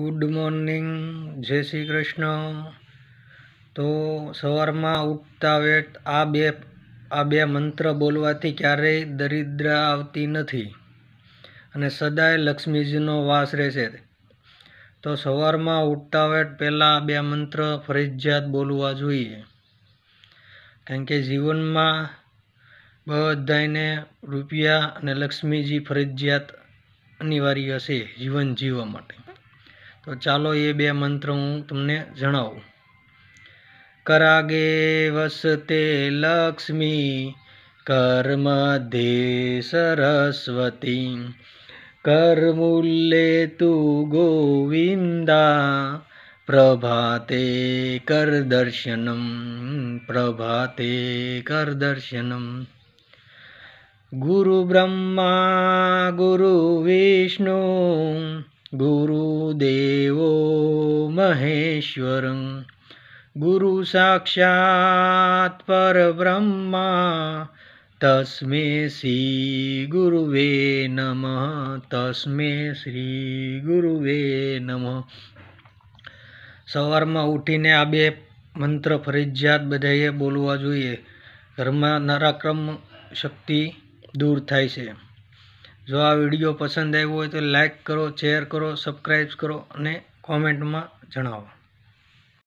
good morning જય શ્રી કૃષ્ણ તો સવારમાં ઉઠતા વેત આ બે આ બે મંત્ર બોલવાથી ક્યારેય દરિદ્રા આવતી નથી અને સદાય લક્ષ્મીજીનો વાસ રહેશે તો સવારમાં ઉઠતા વેત પહેલાં બે મંત્ર ફરજિયાત બોલવા જોઈએ કારણ કે જીવનમાં બધાને રૂપિયા અને લક્ષ્મીજી ફરજિયાત અનિવાર્ય છે જીવન જીવવા માટે તો ચાલો એ બે મંત્ર હું તમને જણાવું કરાગે વસતે લક્ષ્મી કર્મધે સરસ્વતી કરમૂલે તું ગોવિંદા પ્રભાતે કરદર્શનમ પ્રભાતે કરદર્શનમ ગુરુ બ્રહ્મા ગુરુ વિષ્ણુ ગુરુદેવો મહેશ્વરં ગુરુ સાક્ષાત પરબ્રહ્મા તસ્મે શ્રી ગુરુવે નમઃ તસ્મે શ્રી ગુરુવે નમઃ સવારમાં ઉઠીને આ બે મંત્ર ફરજિયાત બધાએ બોલવા જોઈએ ઘરમાં નરાક્રમ શક્તિ દૂર થાય છે જો આ વિડીયો પસંદ આવ્યો હોય તો લાઇક કરો શેર કરો સબસ્ક્રાઈબ કરો અને કોમેન્ટમાં જણાવો